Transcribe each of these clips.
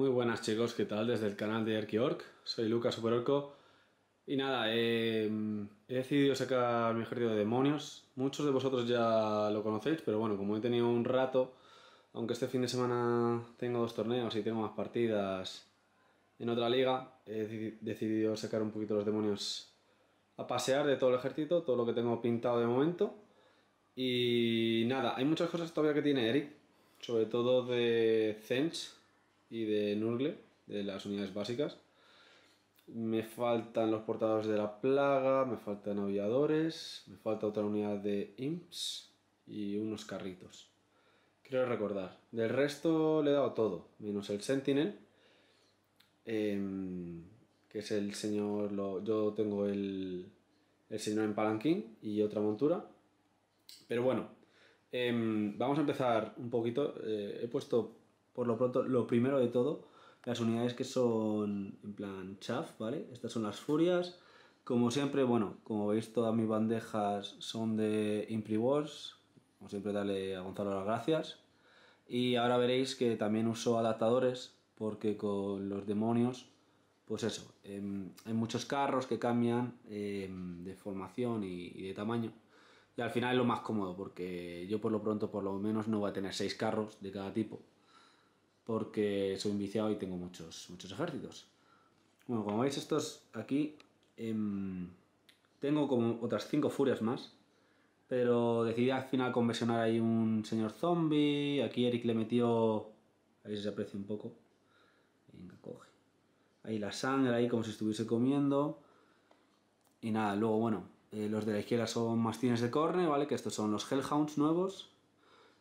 Muy buenas chicos, ¿qué tal? Desde el canal de Ork, soy Lucas Superorco y nada, em, he decidido sacar mi ejército de demonios. Muchos de vosotros ya lo conocéis, pero bueno, como he tenido un rato, aunque este fin de semana tengo dos torneos y tengo más partidas en otra liga, he decidido sacar un poquito los demonios a pasear de todo el ejército, todo lo que tengo pintado de momento. Y nada, hay muchas cosas todavía que tiene Eric, sobre todo de Zench y de Nurgle, de las unidades básicas. Me faltan los portadores de la plaga, me faltan aviadores, me falta otra unidad de imps y unos carritos. Quiero recordar. Del resto le he dado todo, menos el Sentinel, em, que es el señor... yo tengo el, el señor en palanquín y otra montura. Pero bueno, em, vamos a empezar un poquito. Eh, he puesto por lo pronto, lo primero de todo, las unidades que son en plan chaff, ¿vale? Estas son las furias. Como siempre, bueno, como veis, todas mis bandejas son de Wars. Como siempre, darle a Gonzalo las gracias. Y ahora veréis que también uso adaptadores, porque con los demonios, pues eso, em, hay muchos carros que cambian em, de formación y, de tamaño. Y al final es lo más cómodo, porque yo por lo pronto, por lo menos, no voy a tener seis carros de cada tipo porque soy un viciado y tengo muchos, muchos ejércitos. Bueno, como veis estos aquí, em, tengo como otras 5 furias más, pero decidí al final convencionar ahí un señor zombie, aquí Eric le metió, ahí se aprecia un poco, venga, coge, ahí la sangre, ahí como si estuviese comiendo, y nada, luego bueno, eh, los de la izquierda son mastines de corne, ¿vale? Que estos son los Hellhounds nuevos,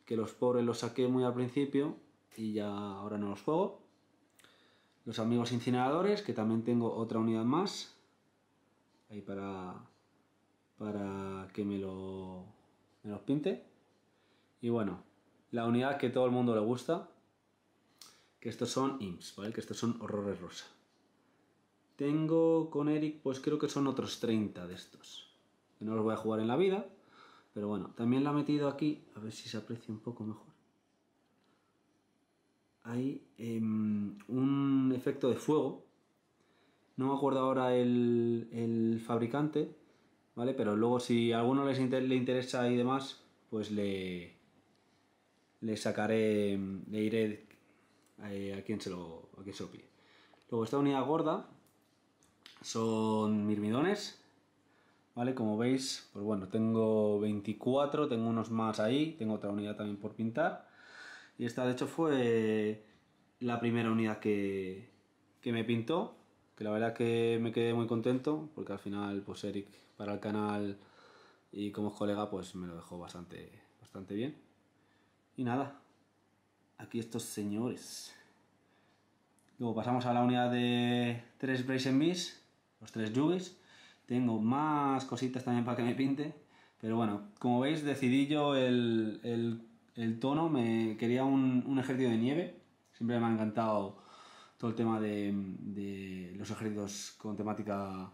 que los pobres los saqué muy al principio, y ya ahora no los juego. Los amigos incineradores, que también tengo otra unidad más. Ahí para, para que me, lo, me los pinte. Y bueno, la unidad que todo el mundo le gusta, que estos son imps, ¿vale? Que estos son horrores rosa. Tengo con Eric, pues creo que son otros 30 de estos. Que no los voy a jugar en la vida, pero bueno, también la he metido aquí, a ver si se aprecia un poco mejor hay em, un efecto de fuego. No me acuerdo ahora el, fabricante, ¿vale? Pero luego si a alguno les le interesa y demás, pues le, le sacaré, em, le iré eh, a quien se lo, a quien se lo pide. Luego esta unidad gorda son mirmidones, ¿vale? Como veis, pues bueno, tengo 24, tengo unos más ahí, tengo otra unidad también por pintar. Y esta, de hecho, fue la primera unidad que, me pintó, que la verdad que me quedé muy contento, porque al final, pues Eric para el canal y como colega, pues me lo dejó bastante, bastante bien. Y nada, aquí estos señores. Luego pasamos a la unidad de tres Brace and Miss, los tres Yugis. Tengo más cositas también para que me pinte, pero bueno, como veis decidí yo el, el el tono, me quería un, un ejército de nieve. Siempre me ha encantado todo el tema de, los ejércitos con temática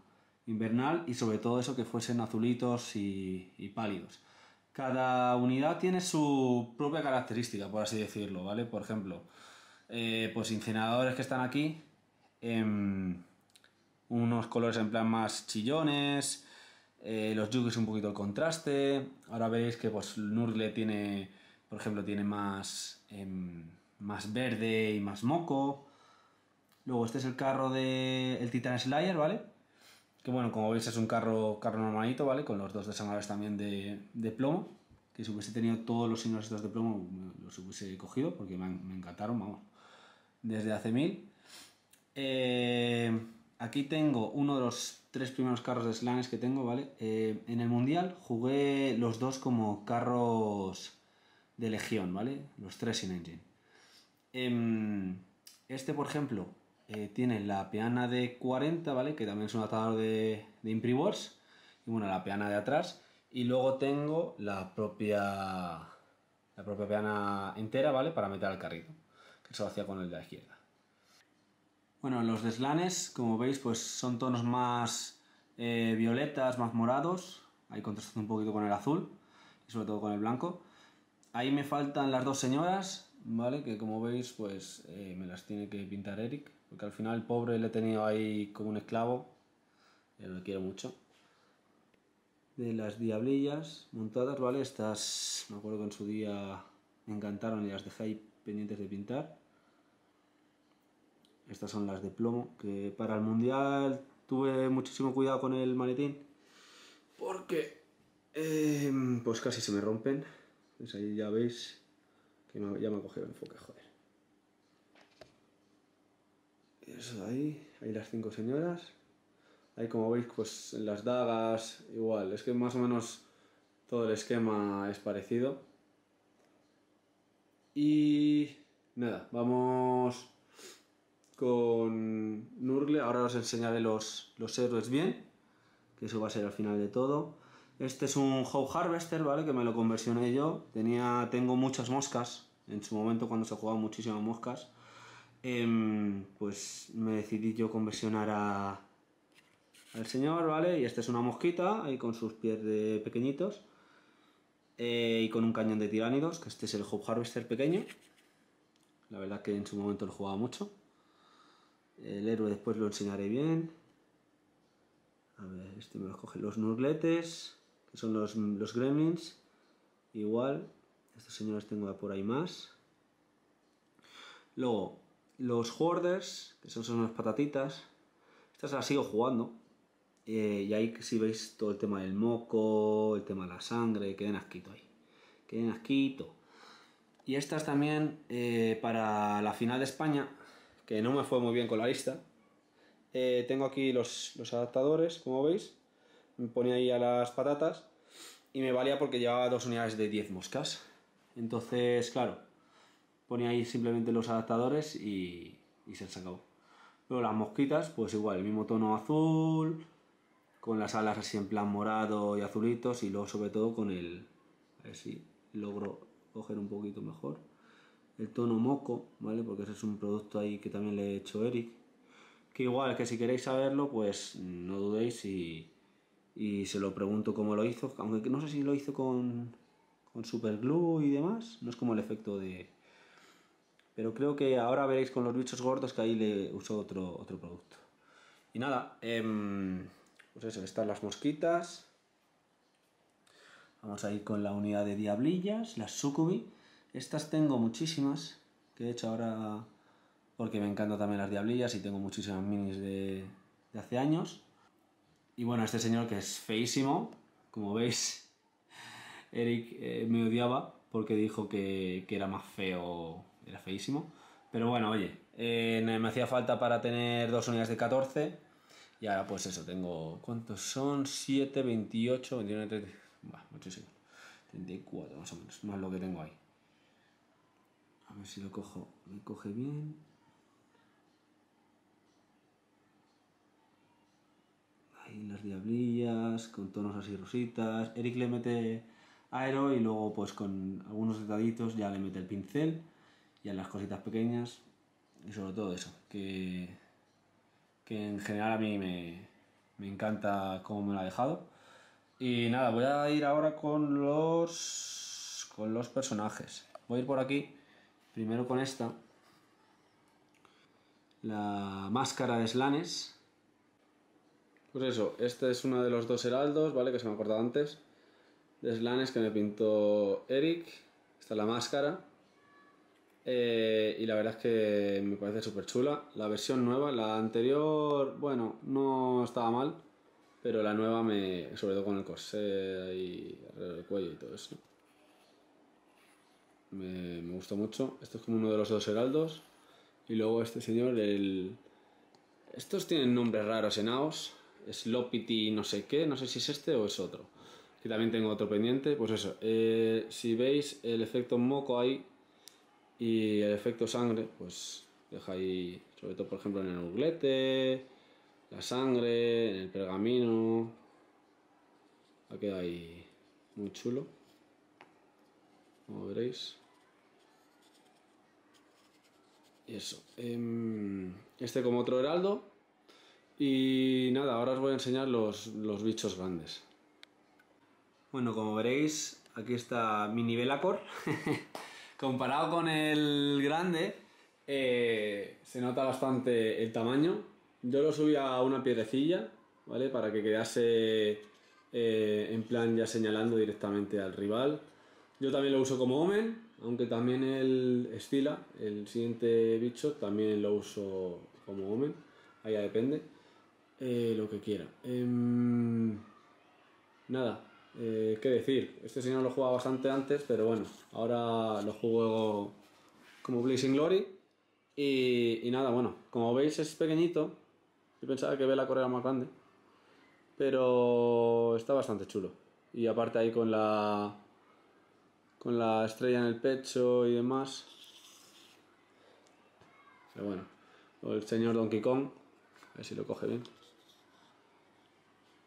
invernal y sobre todo eso que fuesen azulitos y, pálidos. Cada unidad tiene su propia característica, por así decirlo, ¿vale? Por ejemplo, eh, pues incineradores que están aquí, em, unos colores en plan más chillones, eh, los yugis un poquito el contraste, ahora veréis que pues Nurgle tiene por ejemplo, tiene más, em, más verde y más moco. Luego este es el carro del de Titan Slayer, ¿vale? Que bueno, como veis es un carro, carro normalito, ¿vale? Con los dos desangradores también de, plomo. Que si hubiese tenido todos los signos estos de plomo, los hubiese cogido porque me, encantaron, vamos. Desde hace mil. Eh, aquí tengo uno de los tres primeros carros de Slanes que tengo, ¿vale? Eh, en el Mundial jugué los dos como carros de Legión, ¿vale? Los tres sin engine. Em, este, por ejemplo, eh, tiene la peana de 40, ¿vale? Que también es un adaptador de, de Y bueno, la peana de atrás. Y luego tengo la propia la propia peana entera, ¿vale? Para meter al carrito, que se lo hacía con el de la izquierda. Bueno, los deslanes, como veis, pues son tonos más eh, violetas, más morados, hay contrastando un poquito con el azul y sobre todo con el blanco. Ahí me faltan las dos señoras, ¿vale? Que como veis, pues eh, me las tiene que pintar Eric, porque al final el pobre le he tenido ahí como un esclavo, él eh, lo quiero mucho. De las diablillas montadas, ¿vale? Estas, me acuerdo que en su día me encantaron y las dejé ahí pendientes de pintar. Estas son las de plomo, que para el mundial tuve muchísimo cuidado con el maletín, porque eh, pues casi se me rompen ahí ya veis que ya me ha cogido el enfoque, joder. Y eso de ahí, ahí las cinco señoras. Ahí como veis, pues las dagas, igual. Es que más o menos todo el esquema es parecido. Y nada, vamos con Nurgle. Ahora os enseñaré los, los héroes bien, que eso va a ser al final de todo. Este es un Hope Harvester, ¿vale? Que me lo conversioné yo. Tenía, tengo muchas moscas. En su momento, cuando se jugaban muchísimas moscas, em, pues me decidí yo conversionar al señor, ¿vale? Y esta es una mosquita, ahí con sus pies pequeñitos. Eh, y con un cañón de tiránidos, que este es el Hope Harvester pequeño. La verdad que en su momento lo jugaba mucho. El héroe después lo enseñaré bien. A ver, este me lo coge los nurletes son los, los gremlins, igual, estos señores tengo por ahí más. Luego, los hoarders, que son, son unas patatitas, estas las sigo jugando. Eh, y ahí si veis todo el tema del moco, el tema de la sangre, queden asquito ahí. Queden asquito. Y estas también eh, para la final de España, que no me fue muy bien con la lista. Eh, tengo aquí los adaptadores, como veis me ponía ahí a las patatas y me valía porque llevaba dos unidades de 10 moscas. Entonces, claro, ponía ahí simplemente los adaptadores y, se se acabó. Pero las mosquitas, pues igual, el mismo tono azul, con las alas así en plan morado y azulitos y luego sobre todo con el... A ver si logro coger un poquito mejor. El tono moco, ¿vale? Porque ese es un producto ahí que también le he hecho Eric. Que igual, que si queréis saberlo, pues no dudéis y y se lo pregunto cómo lo hizo, aunque no sé si lo hizo con, con superglue y demás, no es como el efecto de... Pero creo que ahora veréis con los bichos gordos que ahí le usó otro, otro producto. Y nada, em, pues eso, están las mosquitas. Vamos a ir con la unidad de diablillas, las sucubi. Estas tengo muchísimas, que he hecho ahora porque me encantan también las diablillas y tengo muchísimas minis de, de hace años. Y bueno, este señor que es feísimo, como veis, Eric eh, me odiaba porque dijo que, era más feo, era feísimo. Pero bueno, oye, eh, me hacía falta para tener dos unidades de 14. Y ahora pues eso, tengo... ¿Cuántos son? 7, 28, 29, 30... Bah, muchísimo. 34 más o menos, más lo que tengo ahí. A ver si lo cojo, me coge bien. las diablillas, con tonos así rositas. Eric le mete aero y luego pues con algunos detallitos ya le mete el pincel y a las cositas pequeñas. Y sobre todo eso, que, que en general a mí me, encanta cómo me lo ha dejado. Y nada, voy a ir ahora con los, con los personajes. Voy a ir por aquí, primero con esta. La máscara de Slanes pues eso, este es uno de los dos heraldos, ¿vale? Que se me ha cortado antes. De Slanes que me pintó Eric. Esta es la máscara. Eh, y la verdad es que me parece súper chula. La versión nueva, la anterior, bueno, no estaba mal. Pero la nueva me. sobre todo con el corsé y del cuello y todo eso. Me, gustó mucho. Esto es como uno de los dos heraldos. Y luego este señor, el. Estos tienen nombres raros en AOS Slopity no sé qué, no sé si es este o es otro. Que también tengo otro pendiente, pues eso. Eh, si veis el efecto moco ahí y el efecto sangre, pues deja ahí, sobre todo por ejemplo en el urlete, la sangre, en el pergamino. Ha quedado ahí muy chulo, como veréis. Y eso. Em, este como otro heraldo, y nada, ahora os voy a enseñar los, bichos grandes. Bueno, como veréis, aquí está mi nivel Acor. Comparado con el grande, eh, se nota bastante el tamaño. Yo lo subí a una piedrecilla, ¿vale? Para que quedase eh, en plan ya señalando directamente al rival. Yo también lo uso como Omen, aunque también el Estila, el siguiente bicho, también lo uso como Omen. Ahí ya depende. Eh, lo que quiera. Em, nada, eh, que decir. Este señor lo jugaba bastante antes, pero bueno, ahora lo juego como Blazing Glory. Y, nada, bueno, como veis es pequeñito. Yo pensaba que ve la correa más grande. Pero está bastante chulo. Y aparte ahí con la... Con la estrella en el pecho y demás. Pero bueno. el señor Donkey Kong. A ver si lo coge bien.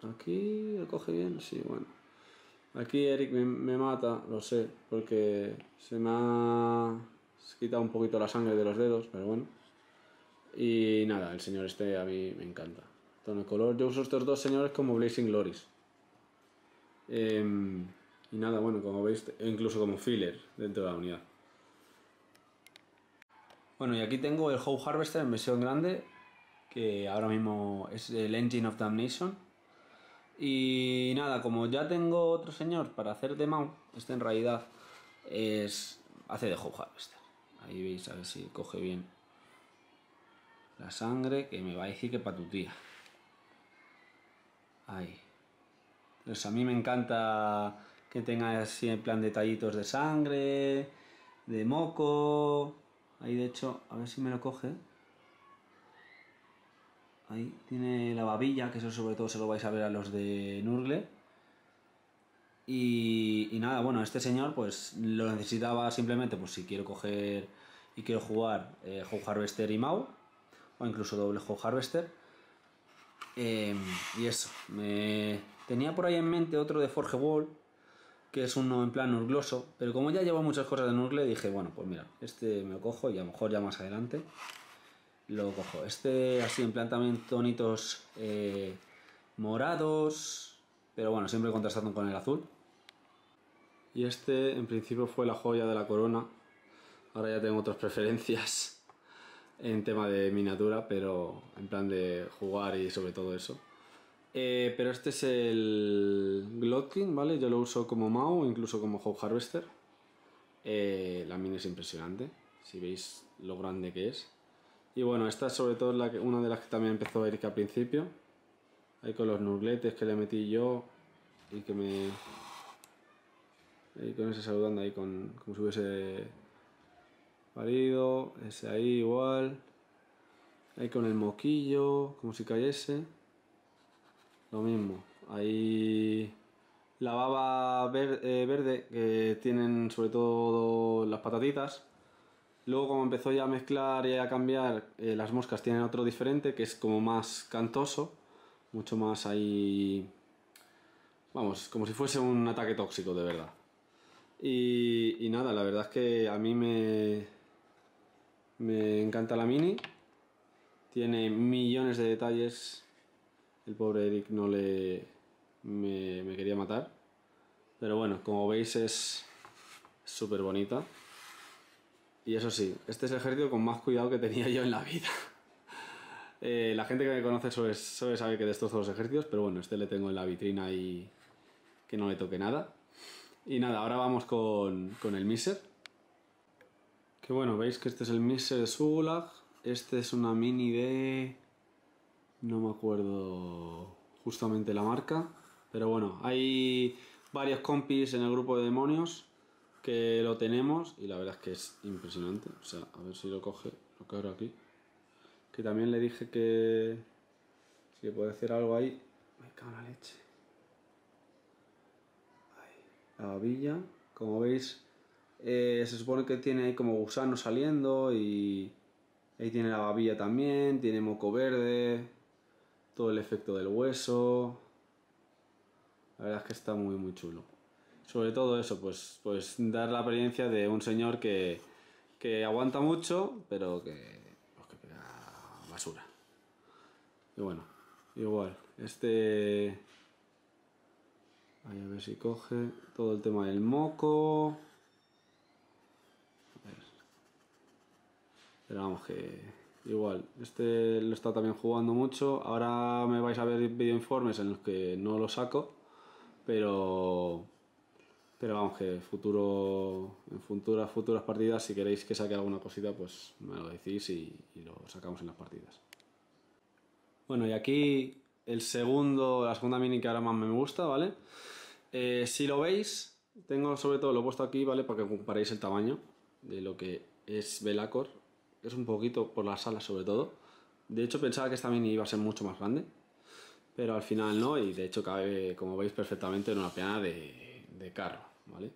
Aquí ¿lo coge bien, sí, bueno. Aquí Eric me, mata, lo sé, porque se me ha quitado un poquito la sangre de los dedos, pero bueno. Y nada, el señor este a mí me encanta. Tono color, yo uso estos dos señores como Blazing Glories. Em, y nada, bueno, como veis, incluso como filler dentro de la unidad. Bueno, y aquí tengo el How Harvester en versión grande, que ahora mismo es el Engine of Damnation y nada, como ya tengo otro señor para hacer de Mount, este en realidad es hace de Hope Harvester. Ahí veis, a ver si coge bien la sangre, que me va a decir que para tu tía. Ahí. Pues a mí me encanta que tenga así en plan detallitos de sangre, de moco. Ahí de hecho, a ver si me lo coge. Ahí tiene la babilla, que eso sobre todo se lo vais a ver a los de Nurgle. Y, nada, bueno, este señor pues lo necesitaba simplemente pues si quiero coger y quiero jugar eh, Hog Harvester y Mau, o incluso doble Hog Harvester. Em, y eso, me... tenía por ahí en mente otro de Forge World, que es uno en plan nurgloso, pero como ya llevo muchas cosas de Nurgle, dije, bueno, pues mira, este me lo cojo y a lo mejor ya más adelante lo cojo. Este así en plan también tonitos eh, morados, pero bueno, siempre contrastando con el azul. Y este en principio fue la joya de la corona. Ahora ya tengo otras preferencias en tema de miniatura, pero en plan de jugar y sobre todo eso. Eh, pero este es el Glotkin, ¿vale? Yo lo uso como Mao, incluso como Hope Harvester. Eh, la mina es impresionante, si veis lo grande que es. Y bueno, esta es sobre todo la una de las que también empezó a Eric al principio. Ahí con los nurgletes que le metí yo y que me... Ahí con ese saludando ahí con, como si hubiese parido, ese ahí igual. Ahí con el moquillo, como si cayese. Lo mismo. Ahí la baba eh, verde que tienen sobre todo las patatitas Luego, como empezó ya a mezclar y a cambiar, eh, las moscas tienen otro diferente que es como más cantoso, mucho más ahí. Vamos, como si fuese un ataque tóxico, de verdad. Y, nada, la verdad es que a mí me. encanta la mini. Tiene millones de detalles. El pobre Eric no le. me, me quería matar. Pero bueno, como veis, es súper bonita. Y eso sí, este es el ejército con más cuidado que tenía yo en la vida. Eh, la gente que me conoce suele, saber que destrozo los ejércitos, pero bueno, este le tengo en la vitrina y que no le toque nada. Y nada, ahora vamos con, con el Miser. Que bueno, veis que este es el Miser de Sugulag. Este es una mini de... No me acuerdo justamente la marca. Pero bueno, hay varios compis en el grupo de demonios que lo tenemos y la verdad es que es impresionante. O sea, a ver si lo coge, lo hago aquí. Que también le dije que si le puede hacer algo ahí. Me cago en la leche. La babilla, como veis, eh, se supone que tiene ahí como gusano saliendo y ahí tiene la babilla también, tiene moco verde, todo el efecto del hueso. La verdad es que está muy muy chulo sobre todo eso, pues, pues dar la apariencia de un señor que, aguanta mucho, pero que, pues pega basura. Y bueno, igual, este... a ver si coge todo el tema del moco. A Pero vamos que igual, este lo está también jugando mucho. Ahora me vais a ver informes en los que no lo saco, pero pero vamos, que futuro, en futuras, futuras partidas, si queréis que saque alguna cosita, pues me lo decís y, lo sacamos en las partidas. Bueno, y aquí el segundo, la segunda mini que ahora más me gusta, ¿vale? Eh, si lo veis, tengo sobre todo lo puesto aquí, ¿vale? Para que comparéis el tamaño de lo que es Velacor. Es un poquito por las alas sobre todo. De hecho pensaba que esta mini iba a ser mucho más grande, pero al final no y de hecho cabe, como veis, perfectamente en una piana de, de carro. ¿vale?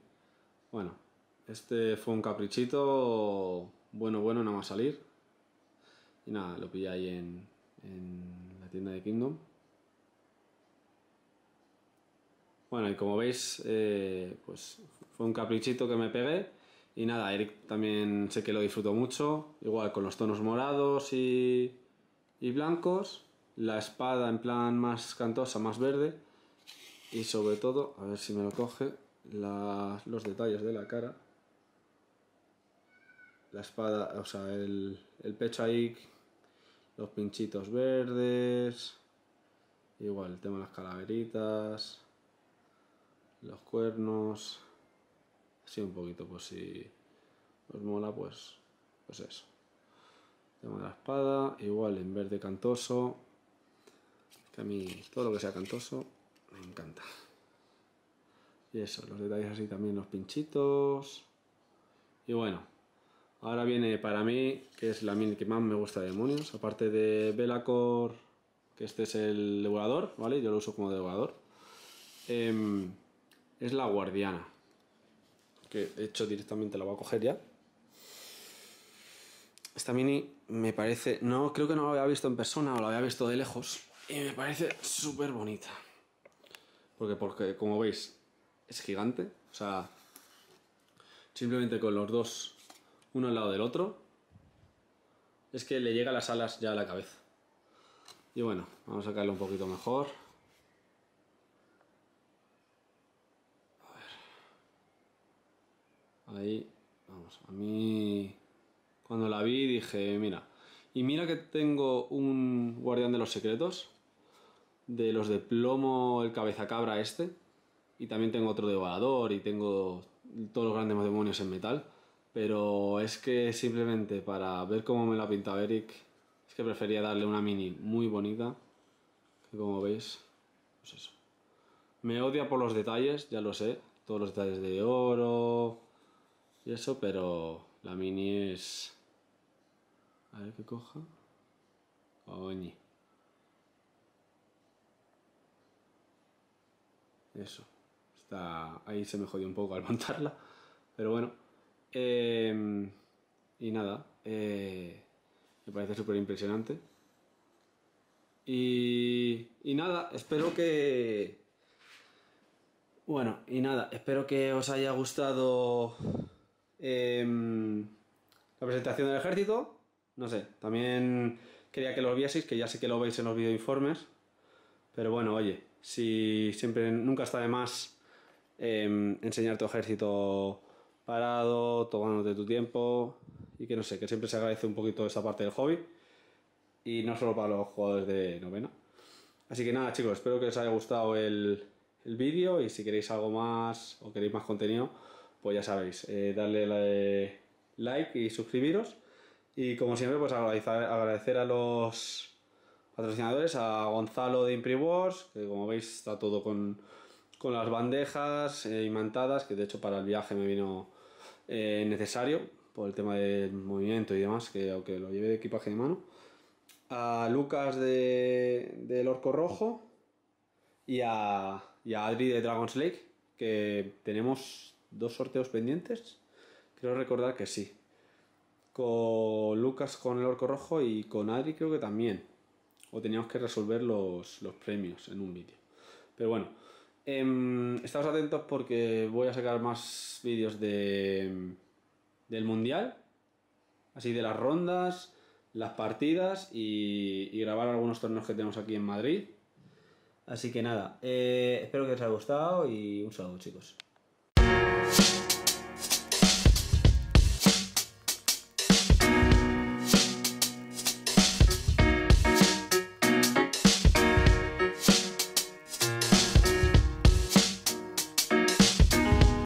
Bueno, este fue un caprichito bueno, bueno, nada más salir. Y nada, lo pillé ahí en, la tienda de Kingdom. Bueno, y como veis, eh, pues fue un caprichito que me pegué. Y nada, Eric también sé que lo disfruto mucho. Igual con los tonos morados y, y blancos. La espada en plan más cantosa, más verde. Y sobre todo, a ver si me lo coge los detalles de la cara. La espada, o sea, el, el pecho ahí, los pinchitos verdes. Igual, el tema de las calaveritas, los cuernos. Así un poquito, pues si os mola, pues, pues eso. El tema de la espada, igual en verde cantoso. Que a mí todo lo que sea cantoso me encanta. Y eso, los detalles así también, los pinchitos. Y bueno, ahora viene para mí, que es la mini que más me gusta de demonios, aparte de Velacor, que este es el devorador, ¿vale? Yo lo uso como devorador. Em, es la guardiana, que de hecho directamente la voy a coger ya. Esta mini me parece, no creo que no la había visto en persona o la había visto de lejos, y me parece súper bonita. Porque, porque como veis, es gigante. O sea, simplemente con los dos, uno al lado del otro, es que le llega las alas ya a la cabeza. Y bueno, vamos a sacarlo un poquito mejor. A ver. Ahí, vamos, a mí cuando la vi dije, mira, y mira que tengo un guardián de los secretos, de los de plomo, el cabezacabra este, y también tengo otro devorador y tengo todos los grandes demonios en metal. Pero es que simplemente para ver cómo me lo ha pintado Eric, es que prefería darle una mini muy bonita. Que como veis, pues eso. Me odia por los detalles, ya lo sé. Todos los detalles de oro y eso, pero la mini es... A ver qué coja. Oñi. Eso ahí se me jodió un poco al montarla, pero bueno. Em, y nada, eh, me parece súper impresionante. Y, nada, espero que... Bueno, y nada, espero que os haya gustado em, la presentación del ejército. No sé, también quería que lo vieseis, que ya sé que lo veis en los videoinformes. Pero bueno, oye, si siempre nunca está de más Em, enseñar tu ejército parado, tomándote tu tiempo y que no sé, que siempre se agradece un poquito esa parte del hobby y no solo para los jugadores de novena. Así que nada chicos, espero que os haya gustado el, el vídeo y si queréis algo más o queréis más contenido, pues ya sabéis, eh, darle eh, like y suscribiros. Y como siempre, pues agradecer a los patrocinadores, a Gonzalo de ImpriWars, que como veis está todo con con las bandejas imantadas, eh, que de hecho para el viaje me vino eh, necesario por el tema del movimiento y demás, que aunque lo lleve de equipaje de mano. A Lucas del Orco Rojo y a, Adri de Dragon's Lake, que tenemos dos sorteos pendientes. Quiero recordar que sí. Con Lucas con el Orco Rojo y con Adri creo que también. O teníamos que resolver los, los premios en un vídeo. Pero bueno, eh, em, estamos atentos porque voy a sacar más vídeos del Mundial, así de las rondas, las partidas y, grabar algunos torneos que tenemos aquí en Madrid. Así que nada, eh, espero que os haya gustado y un saludo chicos.